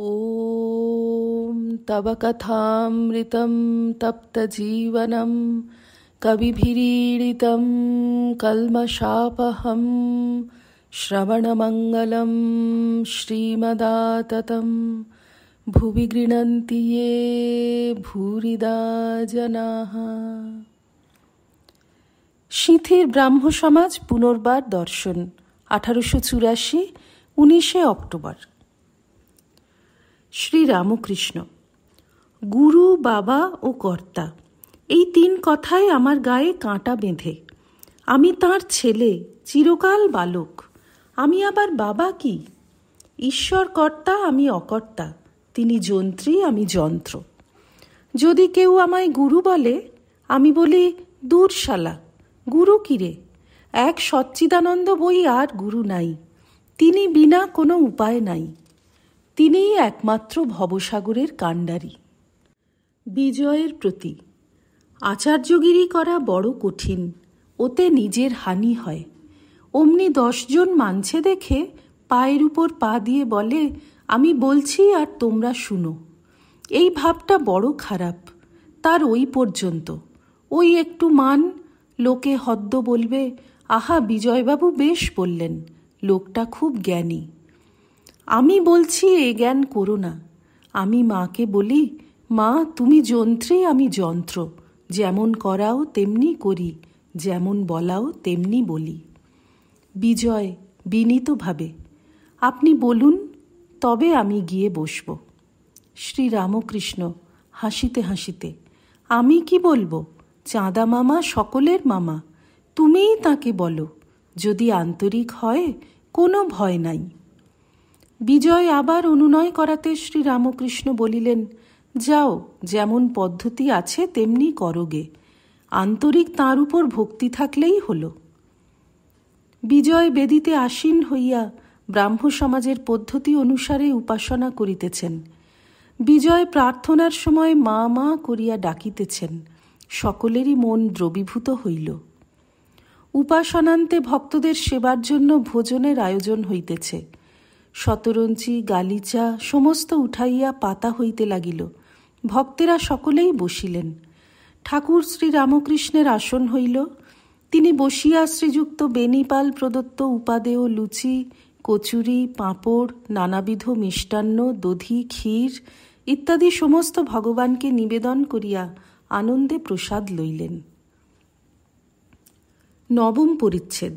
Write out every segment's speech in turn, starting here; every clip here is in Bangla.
ॐ तव कथामृतं तप्तजीवनं कविभिरीडितं कल्मषापहं श्रवणमङ्गलं श्रीमदाततं भुवि गृह्णन्ति ये भूरिदा জনাহ সিঁথির ব্রাহ্ম সমাজ পুনর্বার দর্শন আঠারোশো চুরাশি উনিশে অক্টোবর শ্রীরামকৃষ্ণ গুরু বাবা ও কর্তা এই তিন কথায় আমার গায়ে কাঁটা বেঁধে আমি তার ছেলে চিরকাল বালক আমি আবার বাবা কি ঈশ্বর কর্তা আমি অকর্তা তিনি যন্ত্রী আমি যন্ত্র যদি কেউ আমায় গুরু বলে আমি বলি দূরশালা গুরু কিরে এক সচ্চিদানন্দ বই আর গুরু নাই তিনি বিনা কোনো উপায় নাই তিনিই একমাত্র ভবসাগরের কাণ্ডারি বিজয়ের প্রতি আচার্যগিরি করা বড় কঠিন ওতে নিজের হানি হয় অমনি দশজন মানছে দেখে পায়ের উপর পা দিয়ে বলে আমি বলছি আর তোমরা শুনো এই ভাবটা বড় খারাপ তার ওই পর্যন্ত ওই একটু মান লোকে হদ্দ বলবে আহা বিজয়বাবু বেশ বললেন লোকটা খুব জ্ঞানী আমি বলছি এ জ্ঞান করো না আমি মাকে বলি মা তুমি যন্ত্রে আমি যন্ত্র যেমন করাও তেমনি করি যেমন বলাও তেমনি বলি বিজয় বিনীতভাবে আপনি বলুন তবে আমি গিয়ে বসব শ্রী রামকৃষ্ণ হাসিতে হাসিতে আমি কি বলবো চাঁদা মামা সকলের মামা তুমিই তাকে বলো যদি আন্তরিক হয় কোনো ভয় নাই বিজয় আবার অনুনয় করাতে শ্রীরামকৃষ্ণ বলিলেন যাও যেমন পদ্ধতি আছে তেমনি করগে আন্তরিক তাঁর উপর ভক্তি থাকলেই হল বিজয় বেদিতে আসীন হইয়া ব্রাহ্ম সমাজের পদ্ধতি অনুসারে উপাসনা করিতেছেন বিজয় প্রার্থনার সময় মা মা করিয়া ডাকিতেছেন সকলেরই মন দ্রবীভূত হইল উপাসনান্তে ভক্তদের সেবার জন্য ভোজনের আয়োজন হইতেছে শতরঞ্চি গালিচা সমস্ত উঠাইয়া পাতা হইতে লাগিল ভক্তেরা সকলেই বসিলেন ঠাকুর শ্রী রামকৃষ্ণের আসন হইল তিনি বসিয়া শ্রীযুক্ত বেনিপাল প্রদত্ত উপাদেয় লুচি কচুরি পাঁপড় নানাবিধ মিষ্টান্ন দধি ক্ষীর ইত্যাদি সমস্ত ভগবানকে নিবেদন করিয়া আনন্দে প্রসাদ লইলেন নবম পরিচ্ছেদ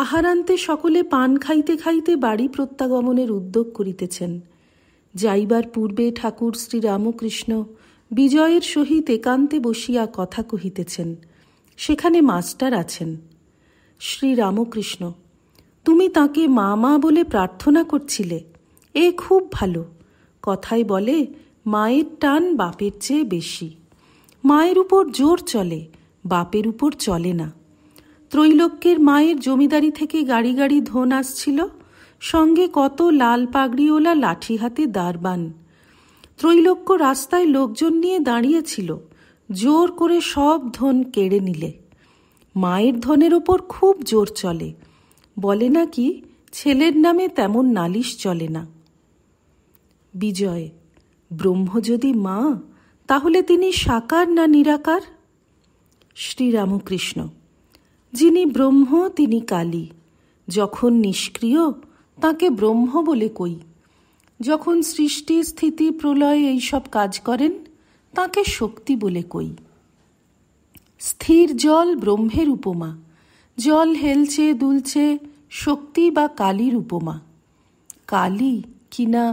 আহারান্তে সকলে পান খাইতে খাইতে বাড়ি প্রত্যাগমনের উদ্যোগ করিতেছেন যাইবার পূর্বে ঠাকুর শ্রীরামকৃষ্ণ বিজয়ের সহিত একান্তে বসিয়া কথা কহিতেছেন সেখানে মাস্টার আছেন শ্রীরামকৃষ্ণ তুমি তাকে মা বলে প্রার্থনা করছিলে এ খুব ভালো কথায় বলে মায়ের টান বাপের চেয়ে বেশি মায়ের উপর জোর চলে বাপের উপর চলে না ত্রৈলোক্যের মায়ের জমিদারি থেকে গাড়ি গাড়ি ধন আসছিল সঙ্গে কত লাল পাগড়িওলা লাঠি হাতে দারবান ত্রৈলোক্য রাস্তায় লোকজন নিয়ে দাঁড়িয়েছিল জোর করে সব ধন কেড়ে নিলে মায়ের ধনের ওপর খুব জোর চলে বলে নাকি ছেলের নামে তেমন নালিশ চলে না বিজয় ব্রহ্ম যদি মা তাহলে তিনি সাকার না নিরাকার শ্রীরামকৃষ্ণ যিনি ব্রহ্ম তিনি কালী যখন নিষ্ক্রিয় তাকে ব্রহ্ম বলে কই যখন সৃষ্টি স্থিতি প্রলয় এইসব কাজ করেন তাকে শক্তি বলে কই স্থির জল ব্রহ্মের উপমা জল হেলছে দুলছে শক্তি বা কালীর উপমা কালী কিনা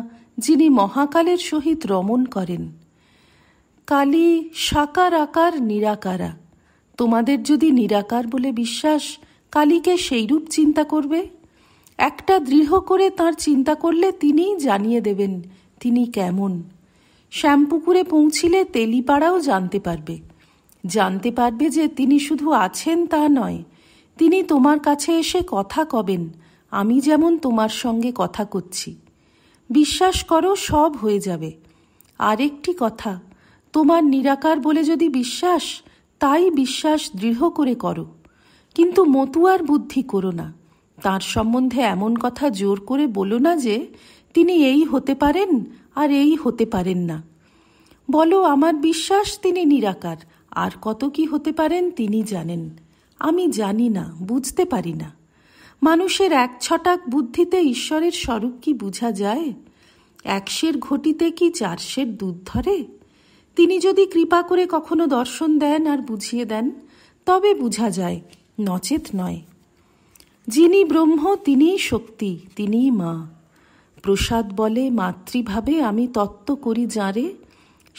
যিনি মহাকালের সহিত রমণ করেন কালী সাকার আকার নিরাকারা তোমাদের যদি নিরাকার বলে বিশ্বাস কালীকে সেইরূপ চিন্তা করবে একটা দৃঢ় করে তার চিন্তা করলে তিনিই জানিয়ে দেবেন তিনি কেমন শ্যামপুকুরে পৌঁছিলে তেলিপাড়াও জানতে পারবে জানতে পারবে যে তিনি শুধু আছেন তা নয় তিনি তোমার কাছে এসে কথা কবেন আমি যেমন তোমার সঙ্গে কথা করছি বিশ্বাস করো সব হয়ে যাবে আরেকটি কথা তোমার নিরাকার বলে যদি বিশ্বাস তাই বিশ্বাস দৃঢ় করে করো কিন্তু মতুয়ার বুদ্ধি করো না তার সম্বন্ধে এমন কথা জোর করে বলো না যে তিনি এই হতে পারেন আর এই হতে পারেন না বলো আমার বিশ্বাস তিনি নিরাকার আর কত কি হতে পারেন তিনি জানেন আমি জানি না বুঝতে পারি না মানুষের এক ছটাক বুদ্ধিতে ঈশ্বরের স্বরূপ কি বুঝা যায় একশের ঘটিতে কি চারশের দুধ ধরে তিনি যদি কৃপা করে কখনো দর্শন দেন আর বুঝিয়ে দেন তবে বুঝা যায় নচেত নয় যিনি ব্রহ্ম তিনিই শক্তি তিনিই মা প্রসাদ বলে মাতৃভাবে আমি তত্ত্ব করি যাঁরে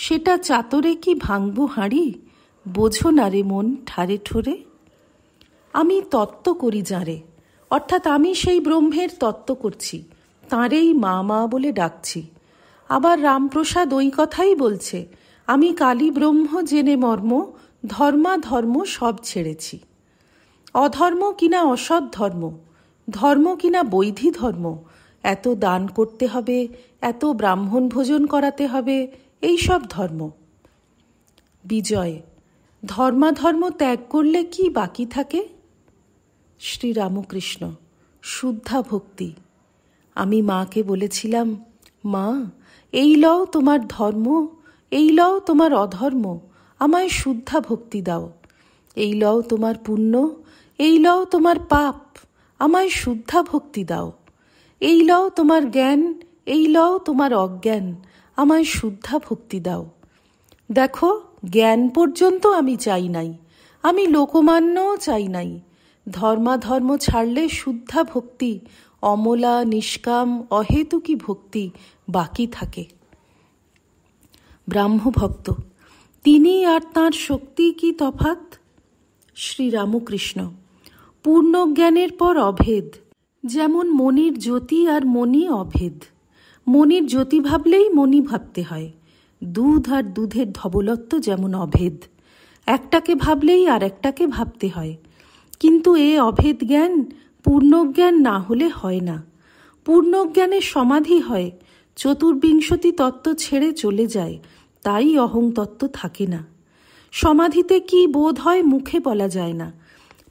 সেটা চাতরে কি ভাঙব হাঁড়ি বোঝো না রে মন ঠারে ঠোরে আমি তত্ত্ব করি যাঁরে অর্থাৎ আমি সেই ব্রহ্মের তত্ত্ব করছি তাঁরেই মা মা বলে ডাকছি আবার রামপ্রসাদ ওই কথাই বলছে আমি কালী ব্রহ্ম জেনে মর্ম ধর্মা ধর্ম সব ছেড়েছি অধর্ম কিনা অসৎ ধর্ম ধর্ম কিনা বৈধি ধর্ম এত দান করতে হবে এত ব্রাহ্মণ ভোজন করাতে হবে এই সব ধর্ম বিজয় ধর্মাধর্ম ত্যাগ করলে কি বাকি থাকে শ্রীরামকৃষ্ণ শুদ্ধা ভক্তি আমি মাকে বলেছিলাম মা এই লও তোমার ধর্ম এই লও তোমার অধর্ম আমায় শুদ্ধা ভক্তি দাও এই লও তোমার পুণ্য এই লও তোমার পাপ আমায় শুদ্ধা ভক্তি দাও এই লও তোমার জ্ঞান এই লও তোমার অজ্ঞান আমায় শুদ্ধা ভক্তি দাও দেখো জ্ঞান পর্যন্ত আমি চাই নাই আমি লোকমান্যও চাই নাই ধর্মাধর্ম ছাড়লে শুদ্ধা ভক্তি অমলা নিষ্কাম অহেতুকি ভক্তি বাকি থাকে ব্রাহ্মভক্ত তিনি আর তাঁর শক্তি কি তফাত শ্রীরামকৃষ্ণ পূর্ণজ্ঞানের পর অভেদ যেমন মনির জ্যোতি আর মনি অভেদ মনির জ্যোতি ভাবলেই মনি ভাবতে হয় দুধ আর দুধের ধবলত্ব যেমন অভেদ একটাকে ভাবলেই আর একটাকে ভাবতে হয় কিন্তু এ অভেদ জ্ঞান পূর্ণজ্ঞান না হলে হয় না পূর্ণজ্ঞানের সমাধি হয় চতুর্বিংশতি তত্ত্ব ছেড়ে চলে যায় তাই অহংতত্ত্ব থাকে না সমাধিতে কি বোধ হয় মুখে বলা যায় না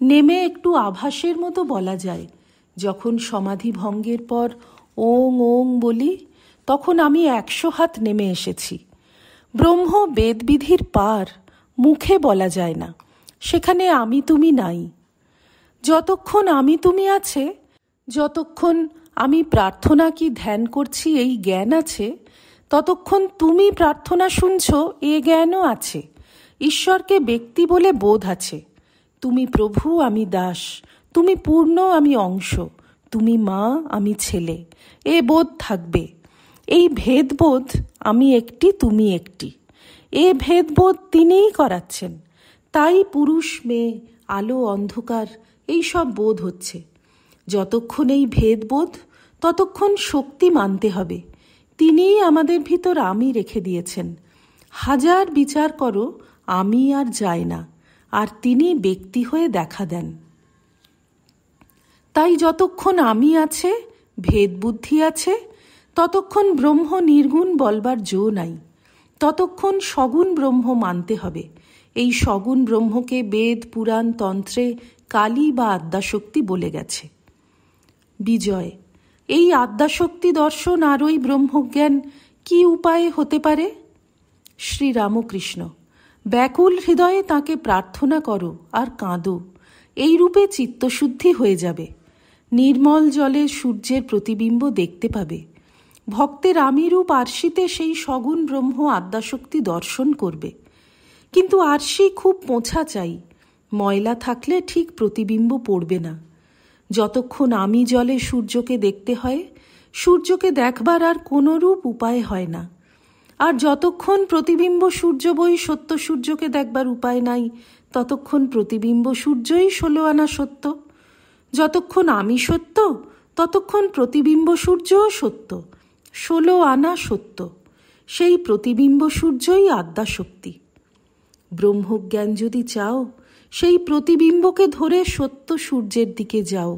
নেমে একটু আভাসের মতো বলা যায় যখন সমাধি ভঙ্গের পর ওং ওং বলি তখন আমি একশো হাত নেমে এসেছি ব্রহ্ম বেদবিধির পার মুখে বলা যায় না সেখানে আমি তুমি নাই যতক্ষণ আমি তুমি আছে যতক্ষণ আমি প্রার্থনা কি ধ্যান করছি এই জ্ঞান আছে ততক্ষণ তুমি প্রার্থনা শুনছ এ জ্ঞানও আছে ঈশ্বরকে ব্যক্তি বলে বোধ আছে তুমি প্রভু আমি দাস তুমি পূর্ণ আমি অংশ তুমি মা আমি ছেলে এ বোধ থাকবে এই ভেদবোধ আমি একটি তুমি একটি এ ভেদবোধ তিনিই করাচ্ছেন তাই পুরুষ মেয়ে আলো অন্ধকার এই সব বোধ হচ্ছে যতক্ষণ এই ভেদবোধ ততক্ষণ শক্তি মানতে হবে তিনিই আমাদের ভিতর আমি রেখে দিয়েছেন হাজার বিচার করো আমি আর যাই না আর তিনি ব্যক্তি হয়ে দেখা দেন তাই যতক্ষণ আমি আছে ভেদ বুদ্ধি আছে ততক্ষণ ব্রহ্ম নির্গুণ বলবার জো নাই ততক্ষণ সগুণ ব্রহ্ম মানতে হবে এই সগুণ ব্রহ্মকে বেদ পুরাণ তন্ত্রে কালী বা আদ্যাশক্তি বলে গেছে বিজয় এই আদ্যাশক্তি দর্শন আর ওই ব্রহ্মজ্ঞান কি উপায়ে হতে পারে শ্রীরামকৃষ্ণ ব্যাকুল হৃদয়ে তাকে প্রার্থনা করো আর কাঁদো এই রূপে চিত্তশুদ্ধি হয়ে যাবে নির্মল জলে সূর্যের প্রতিবিম্ব দেখতে পাবে ভক্তের আমিরূপ আরশিতে সেই সগুণ ব্রহ্ম আদ্যাশক্তি দর্শন করবে কিন্তু আরশি খুব পোঁছা চাই ময়লা থাকলে ঠিক প্রতিবিম্ব পড়বে না যতক্ষণ আমি জলে সূর্যকে দেখতে হয় সূর্যকে দেখবার আর কোনোরূপ উপায় হয় না আর যতক্ষণ প্রতিবিম্ব সূর্য বই সত্য সূর্যকে দেখবার উপায় নাই ততক্ষণ প্রতিবিম্ব সূর্যই ষোলো আনা সত্য যতক্ষণ আমি সত্য ততক্ষণ প্রতিবিম্ব সূর্যও সত্য ষোলো আনা সত্য সেই প্রতিবিম্ব সূর্যই আদ্যাশক্তি ব্রহ্মজ্ঞান যদি চাও সেই প্রতিবিম্বকে ধরে সত্য সূর্যের দিকে যাও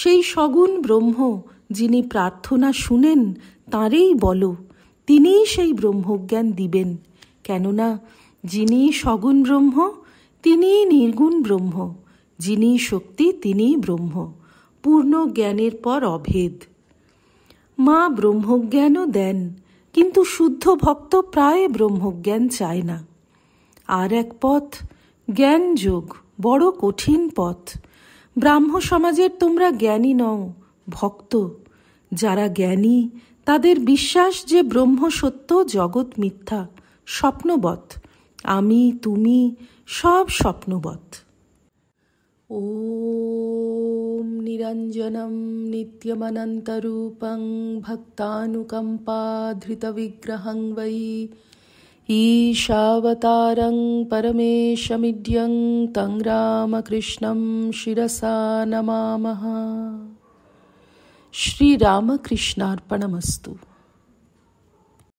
সেই সগুণ ব্রহ্ম যিনি প্রার্থনা শুনেন তাঁরেই বলো তিনিই সেই ব্রহ্মজ্ঞান দিবেন কেননা যিনি সগুণ ব্রহ্ম তিনি নির্গুণ ব্রহ্ম যিনি শক্তি তিনি ব্রহ্ম পূর্ণ জ্ঞানের পর অভেদ মা ব্রহ্মজ্ঞানও দেন কিন্তু শুদ্ধ ভক্ত প্রায় ব্রহ্মজ্ঞান চায় না আর এক পথ জ্ঞানযোগ বড় কঠিন পথ ব্রাহ্ম সমাজের তোমরা জ্ঞানী নও ভক্ত যারা জ্ঞানী তাদের বিশ্বাস যে ব্রহ্ম সত্য জগৎ মিথ্যা স্বপ্নবধ আমি তুমি সব স্বপ্নবধ ও নিরঞ্জনম নিত্যমনন্তরূপং ভক্তানুকম্পাধৃতবিগ্রহং বৈ ईशावतारं परमेशमिध्यं तं रामकृष्णं शिरसा नमामः श्रीरामकृष्णार्पणमस्तु